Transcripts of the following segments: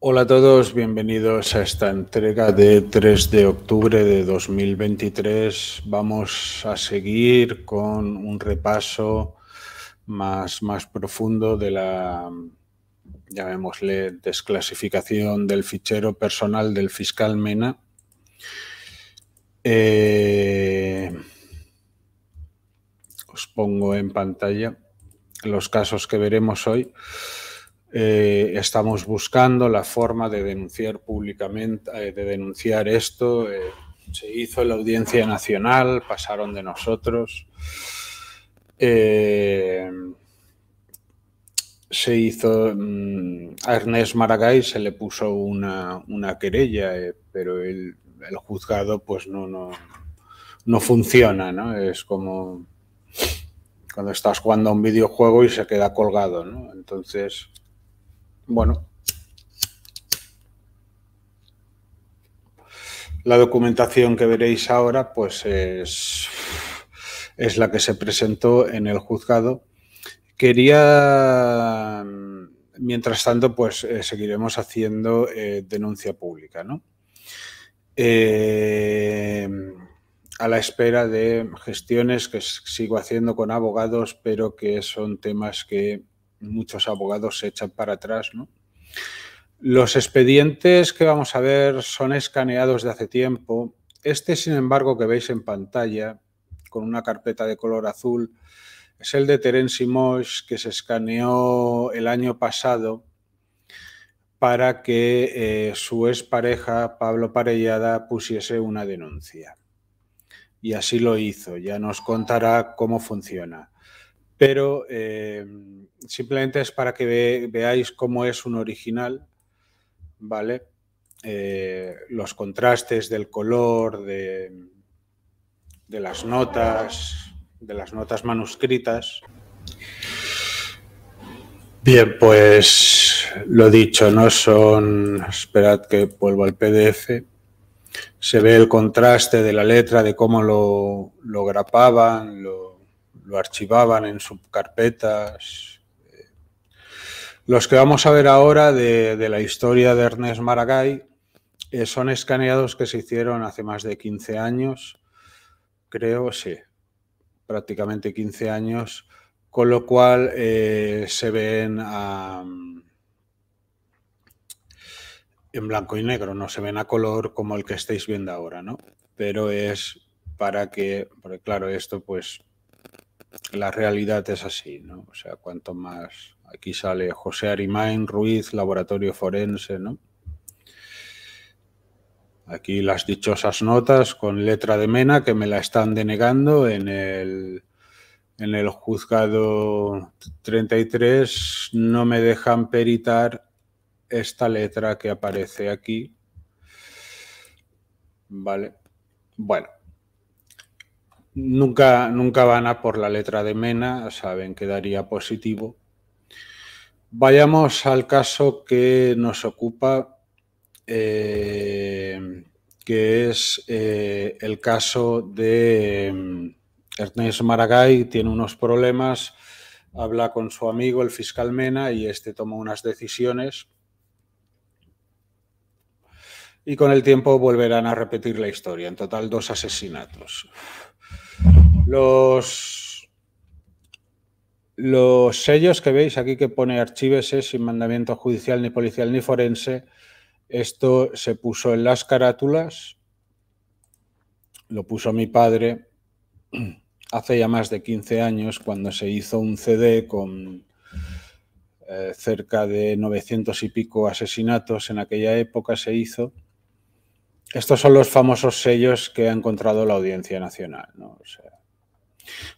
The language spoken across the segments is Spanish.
Hola a todos, bienvenidos a esta entrega de 3 de octubre de 2023. Vamos a seguir con un repaso más, más profundo de la, llamémosle, desclasificación del fichero personal del fiscal Mena. Eh, os pongo en pantalla los casos que veremos hoy. Eh, estamos buscando la forma de denunciar públicamente, eh, de denunciar esto. Eh, se hizo la audiencia nacional, pasaron de nosotros. se hizo mm, a Ernest Maragall se le puso una, querella, pero el, el, juzgado pues no, no, no funciona, ¿no? Es como cuando estás jugando a un videojuego y se queda colgado, ¿no? Entonces, bueno. La documentación que veréis ahora, pues es, es la que se presentó en el juzgado. Quería, mientras tanto, pues eh, seguiremos haciendo eh, denuncia pública, ¿no? Eh, a la espera de gestiones que sigo haciendo con abogados, pero que son temas que muchos abogados se echan para atrás. ¿no? Los expedientes que vamos a ver son escaneados de hace tiempo. Este, sin embargo, que veis en pantalla, con una carpeta de color azul, es el de Terence Mosch que se escaneó el año pasado para que eh, su expareja, Pablo Parellada, pusiese una denuncia. Y así lo hizo. Ya nos contará cómo funciona pero eh, simplemente es para que veáis cómo es un original, ¿vale? Eh, los contrastes del color, de, de, las notas, de las notas manuscritas. Bien, pues lo dicho, no son, esperad que vuelvo al PDF, se ve el contraste de la letra, de cómo lo, lo grapaban, lo, lo archivaban en subcarpetas. Los que vamos a ver ahora de, la historia de Ernest Maragall eh, son escaneados que se hicieron hace más de 15 años, creo, sí, prácticamente 15 años, con lo cual eh, se ven en blanco y negro, no se ven a color como el que estáis viendo ahora, ¿no? Pero es para que, porque claro, esto pues la realidad es así, ¿no? O sea, cuanto más. Aquí sale José Arimain Ruiz, laboratorio forense, ¿no? Aquí las dichosas notas con letra de Mena que me la están denegando en el, en el juzgado 33. No me dejan peritar esta letra que aparece aquí. Vale. Bueno, Nunca, nunca van a por la letra de Mena, saben que daría positivo. Vayamos al caso que nos ocupa, eh, que es eh, el caso de mm, Ernesto Maragall, tiene unos problemas, habla con su amigo, el fiscal Mena, y este toma unas decisiones y con el tiempo volverán a repetir la historia. En total, dos asesinatos. Los, sellos que veis aquí que pone archívese sin mandamiento judicial, ni policial, ni forense, esto se puso en las carátulas, lo puso mi padre hace ya más de 15 años cuando se hizo un CD con eh, cerca de 900 y pico asesinatos en aquella época se hizo. Estos son los famosos sellos que ha encontrado la Audiencia Nacional. ¿no? sea,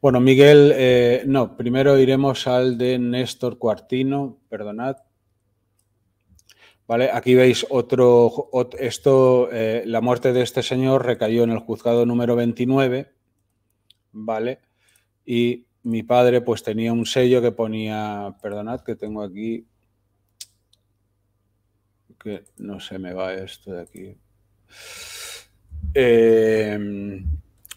bueno, Miguel, eh, no, primero iremos al de Néstor Cuartino, perdonad. Vale, aquí veis otro, esto, eh, la muerte de este señor recayó en el juzgado número 29, ¿vale? Y mi padre pues tenía un sello que ponía, perdonad que tengo aquí, que no se me va esto de aquí. Eh,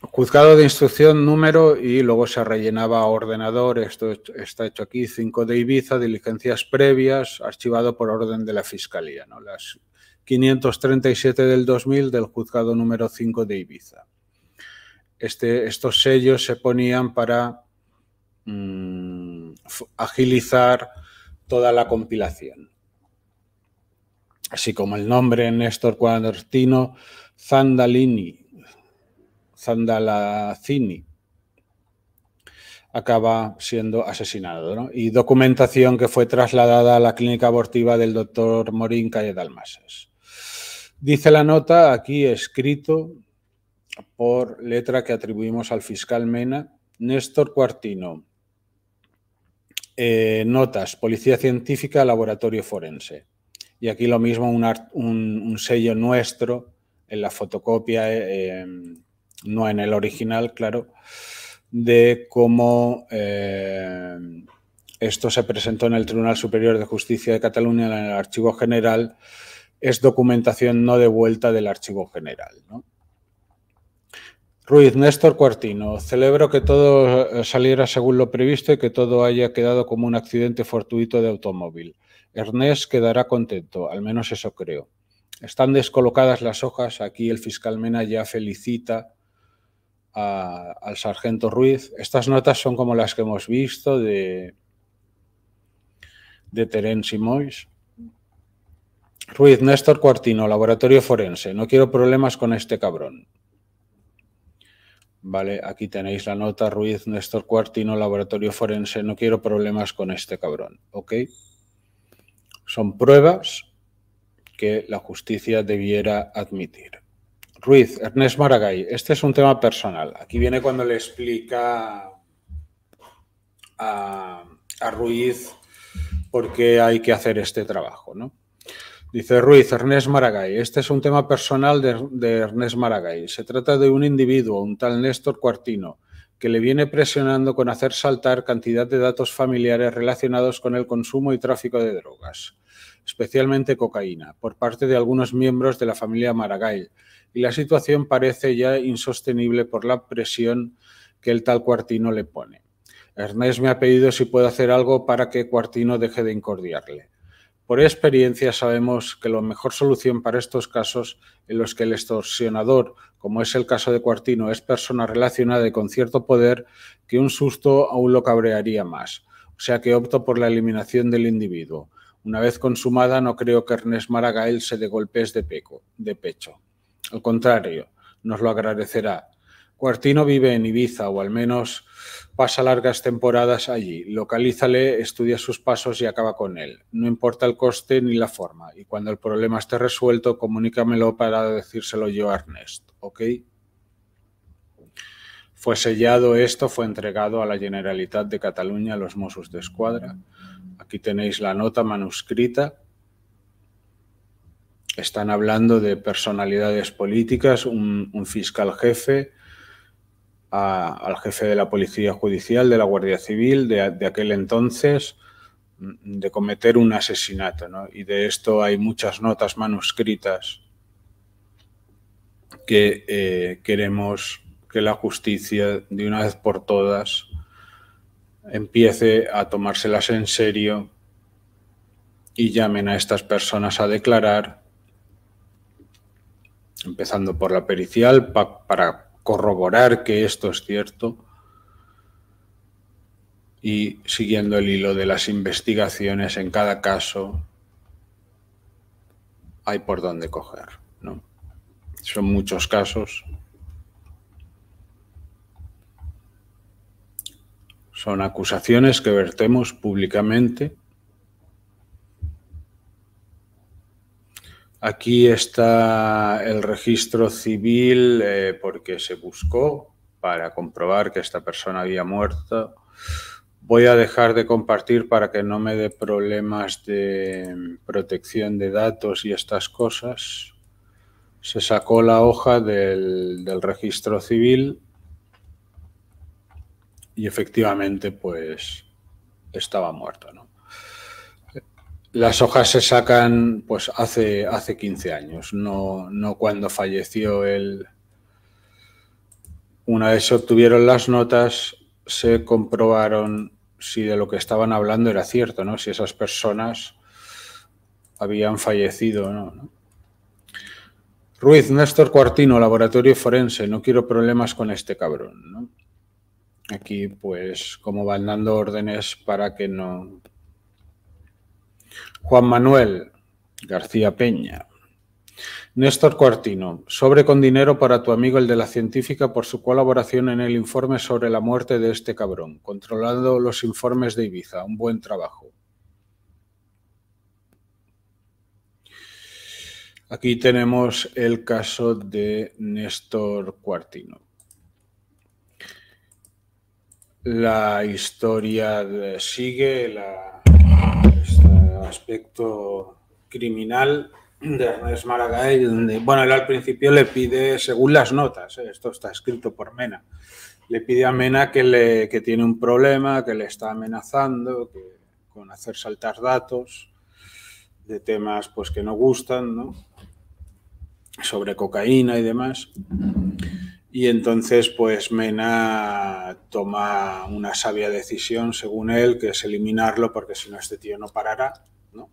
Juzgado de instrucción, número y luego se rellenaba ordenador. Esto está hecho aquí: 5 de Ibiza, diligencias previas, archivado por orden de la Fiscalía. ¿no? Las 537 del 2000 del juzgado número 5 de Ibiza. Este, estos sellos se ponían para mm, agilizar toda la compilación. Así como el nombre Néstor Cuadertino Zandalini Zandalacini acaba siendo asesinado. Y documentación que fue trasladada a la clínica abortiva del doctor Morín, calle Dalmases. Dice la nota, aquí escrito por letra que atribuimos al fiscal Mena, Néstor Cuartino. Eh, notas, Policía Científica, Laboratorio Forense. Y aquí lo mismo, un, sello nuestro en la fotocopia. Eh, em, no en el original, claro, de cómo eh, esto se presentó en el Tribunal Superior de Justicia de Cataluña en el Archivo General, es documentación no devuelta del Archivo General. Ruiz Néstor Cuartino, celebro que todo eh, saliera según lo previsto y que todo haya quedado como un accidente fortuito de automóvil. Ernest quedará contento, al menos eso creo. Están descolocadas las hojas, aquí el fiscal Mena ya felicita al sargento Ruiz. Estas notas son como las que hemos visto de, de Terence y Mois. Ruiz, Néstor Cuartino, laboratorio forense. No quiero problemas con este cabrón. Vale, aquí tenéis la nota, Ruiz, Néstor Cuartino, laboratorio forense. No quiero problemas con este cabrón. ¿Ok? Son pruebas que la justicia debiera admitir. Ruiz, Ernest Maragall, este es un tema personal. Aquí viene cuando le explica a, Ruiz por qué hay que hacer este trabajo, ¿no? Dice Ruiz, Ernest Maragall, este es un tema personal de, de Ernest Maragall. Se trata de un individuo, un tal Néstor Cuartino, que le viene presionando con hacer saltar cantidad de datos familiares relacionados con el consumo y tráfico de drogas especialmente cocaína, por parte de algunos miembros de la familia Maragall, y la situación parece ya insostenible por la presión que el tal Cuartino le pone. Ernest me ha pedido si puedo hacer algo para que Cuartino deje de incordiarle. Por experiencia sabemos que la mejor solución para estos casos en los que el extorsionador, como es el caso de Cuartino, es persona relacionada y con cierto poder, que un susto aún lo cabrearía más. O sea que opto por la eliminación del individuo. Una vez consumada, no creo que Ernest Maragael se dé golpes de, peco, de pecho. Al contrario, nos lo agradecerá. Cuartino vive en Ibiza, o al menos pasa largas temporadas allí. Localízale, estudia sus pasos y acaba con él. No importa el coste ni la forma. Y cuando el problema esté resuelto, comunícamelo para decírselo yo a Ernest. ¿Ok? Fue sellado esto, fue entregado a la Generalitat de Cataluña a los Mossos de Escuadra. Aquí tenéis la nota manuscrita. Están hablando de personalidades políticas, un, fiscal jefe, al jefe de la Policía Judicial, de la Guardia Civil, de, aquel entonces, de cometer un asesinato. Y de esto hay muchas notas manuscritas que eh, queremos que la justicia, de una vez por todas, empiece a tomárselas en serio y llamen a estas personas a declarar, empezando por la pericial, para corroborar que esto es cierto y siguiendo el hilo de las investigaciones en cada caso, hay por dónde coger. Son muchos casos, Son acusaciones que vertemos públicamente. Aquí está el registro civil eh, porque se buscó para comprobar que esta persona había muerto. Voy a dejar de compartir para que no me dé problemas de protección de datos y estas cosas. Se sacó la hoja del, del registro civil y efectivamente pues estaba muerto. ¿no? Las hojas se sacan pues hace, hace 15 años, no, no cuando falleció él. Una vez se obtuvieron las notas, se comprobaron si de lo que estaban hablando era cierto, ¿no? si esas personas habían fallecido o no. Ruiz, Néstor Cuartino, laboratorio forense, no quiero problemas con este cabrón. ¿no? Aquí, pues, como van dando órdenes para que no. Juan Manuel García Peña. Néstor Cuartino, sobre con dinero para tu amigo el de la científica por su colaboración en el informe sobre la muerte de este cabrón, controlando los informes de Ibiza. Un buen trabajo. Aquí tenemos el caso de Néstor Cuartino la historia sigue, el este aspecto criminal de Ernest Maragall, bueno, él al principio le pide, según las notas, ¿eh? esto está escrito por Mena, le pide a Mena que, le, tiene un problema, que le está amenazando, con hacer saltar datos de temas pues que no gustan, sobre cocaína y demás. Y entonces, pues Mena toma una sabia decisión, según él, que es eliminarlo, porque si no, este tío no parará, ¿no?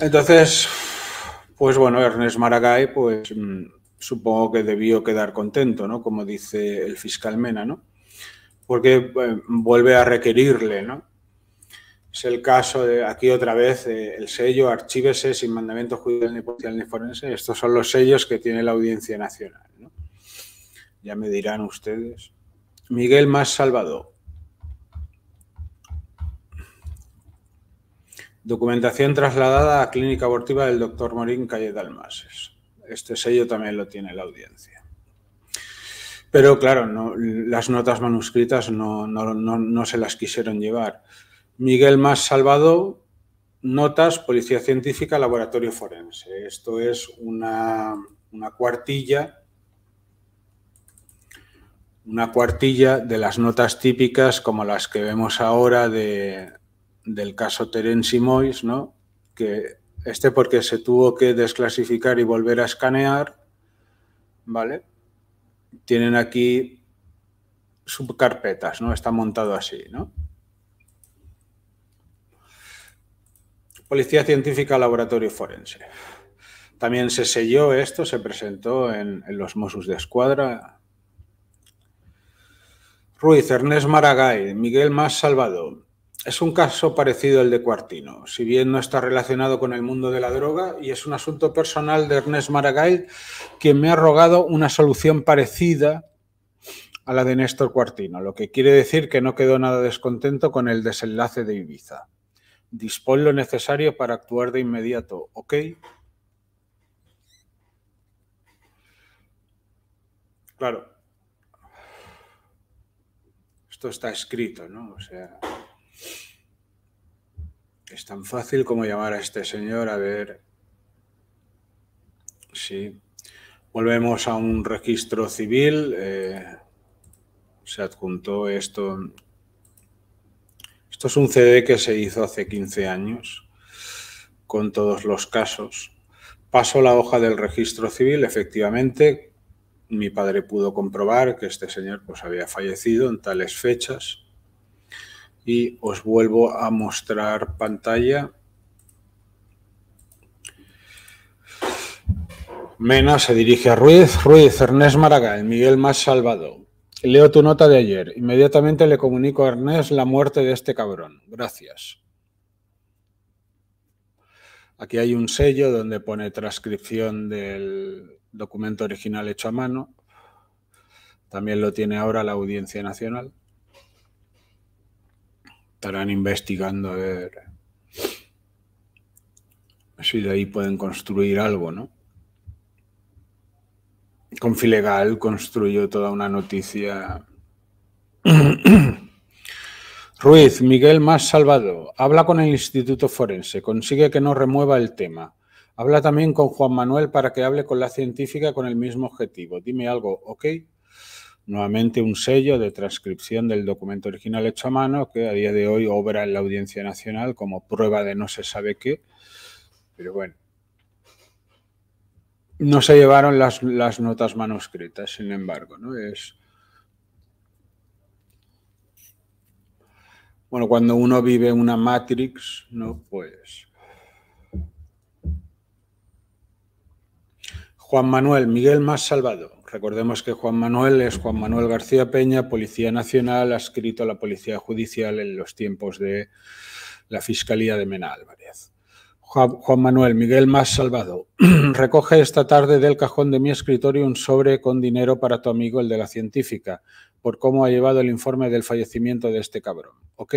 Entonces, pues bueno, Ernest Maragall, pues mm, supongo que debió quedar contento, ¿no? Como dice el fiscal Mena, ¿no? Porque eh, vuelve a requerirle, ¿no? Es el caso de aquí otra vez eh, el sello Archívese sin mandamiento judicial ni policial ni forense. Estos son los sellos que tiene la Audiencia Nacional. Ya me dirán ustedes. Miguel Más Salvador. Documentación trasladada a clínica abortiva del doctor Morín, calle Dalmases. Este sello también lo tiene la audiencia. Pero claro, las notas manuscritas no, no se las quisieron llevar. Miguel Más Salvado, notas, Policía Científica, Laboratorio Forense. Esto es una, cuartilla una cuartilla de las notas típicas como las que vemos ahora de, del caso Terence Mois, ¿no? que este porque se tuvo que desclasificar y volver a escanear, ¿vale? Tienen aquí subcarpetas, ¿no? Está montado así, ¿no? Policía Científica Laboratorio Forense. También se selló esto, se presentó en, los Mossos de Escuadra. Ruiz, Ernest Maragall, Miguel Más Salvador. Es un caso parecido al de Cuartino, si bien no está relacionado con el mundo de la droga y es un asunto personal de Ernest Maragall, quien me ha rogado una solución parecida a la de Néstor Cuartino, lo que quiere decir que no quedó nada descontento con el desenlace de Ibiza. Dispón lo necesario para actuar de inmediato, ¿ok? Claro. Esto está escrito, ¿no? O sea, es tan fácil como llamar a este señor a ver Sí. volvemos a un registro civil. Eh, se adjuntó esto esto es un CD que se hizo hace 15 años con todos los casos. Paso la hoja del registro civil, efectivamente, mi padre pudo comprobar que este señor pues, había fallecido en tales fechas. Y os vuelvo a mostrar pantalla. Mena se dirige a Ruiz, Ruiz, Ernest Maragall, Miguel Más Salvador, Leo tu nota de ayer. Inmediatamente le comunico a Ernest la muerte de este cabrón. Gracias. Aquí hay un sello donde pone transcripción del documento original hecho a mano. También lo tiene ahora la Audiencia Nacional. Estarán investigando a ver si de ahí pueden construir algo, ¿no? con Filegal construyó toda una noticia. Ruiz, Miguel más salvado. Habla con el Instituto Forense, consigue que no remueva el tema. Habla también con Juan Manuel para que hable con la científica con el mismo objetivo. Dime algo, ¿ok? Nuevamente un sello de transcripción del documento original hecho a mano que a día de hoy obra en la Audiencia Nacional como prueba de no se sabe qué. Pero bueno, no se llevaron las, notas manuscritas, sin embargo, ¿no? Es... Bueno, cuando uno vive una Matrix, ¿no? Pues... Juan Manuel, Miguel más salvado. Recordemos que Juan Manuel es Juan Manuel García Peña, Policía Nacional, escrito a la Policía Judicial en los tiempos de la Fiscalía de Mena Álvarez. Juan Manuel Miguel Más Salvado. Recoge esta tarde del cajón de mi escritorio un sobre con dinero para tu amigo, el de la científica, por cómo ha llevado el informe del fallecimiento de este cabrón. ¿Ok?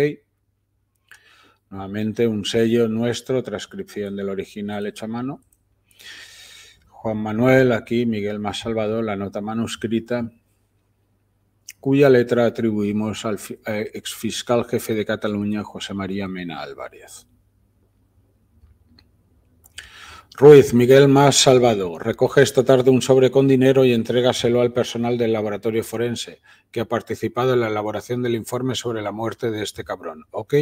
Nuevamente un sello nuestro, transcripción del original hecha a mano. Juan Manuel, aquí Miguel Más Salvador, la nota manuscrita, cuya letra atribuimos al eh, exfiscal jefe de Cataluña, José María Mena Álvarez. Ruiz Miguel Más Salvado recoge esta tarde un sobre con dinero y entrégaselo al personal del laboratorio forense que ha participado en la elaboración del informe sobre la muerte de este cabrón. ¿Ok?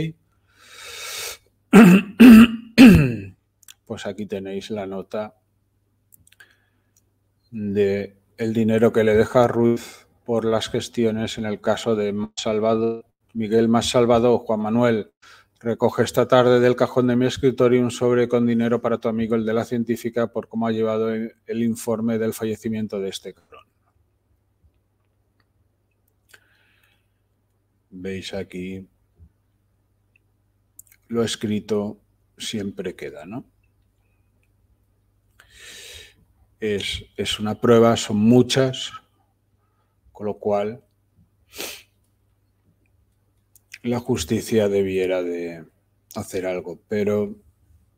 Pues aquí tenéis la nota de el dinero que le deja Ruiz por las gestiones en el caso de Salvado, Miguel Más Salvado, Juan Manuel Recoge esta tarde del cajón de mi escritorio un sobre con dinero para tu amigo, el de la científica, por cómo ha llevado el informe del fallecimiento de este cabrón. Veis aquí lo escrito siempre queda, ¿no? Es, es una prueba, son muchas, con lo cual la justicia debiera de hacer algo, pero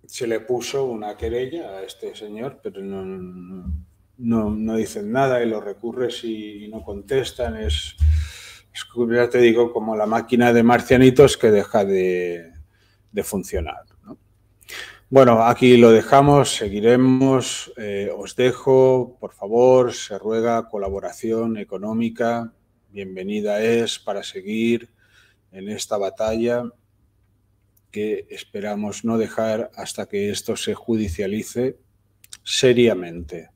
se le puso una querella a este señor, pero no, no, dicen nada y lo recurres y, no contestan. Es, ya te digo, como la máquina de marcianitos que deja de, funcionar. Bueno, aquí lo dejamos, seguiremos. Eh, os dejo, por favor, se ruega colaboración económica. Bienvenida es para seguir en esta batalla que esperamos no dejar hasta que esto se judicialice seriamente.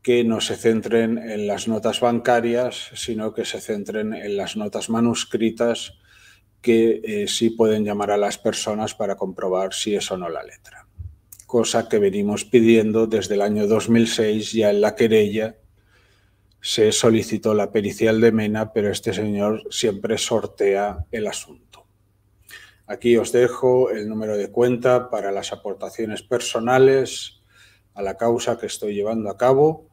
Que no se centren en las notas bancarias, sino que se centren en las notas manuscritas que eh, sí pueden llamar a las personas para comprobar si es o no la letra. Cosa que venimos pidiendo desde el año 2006 ya en la querella se solicitó la pericial de Mena, pero este señor siempre sortea el asunto. Aquí os dejo el número de cuenta para las aportaciones personales a la causa que estoy llevando a cabo.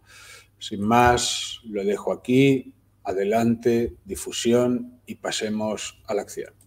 Sin más, lo dejo aquí. Adelante, difusión y pasemos a la acción.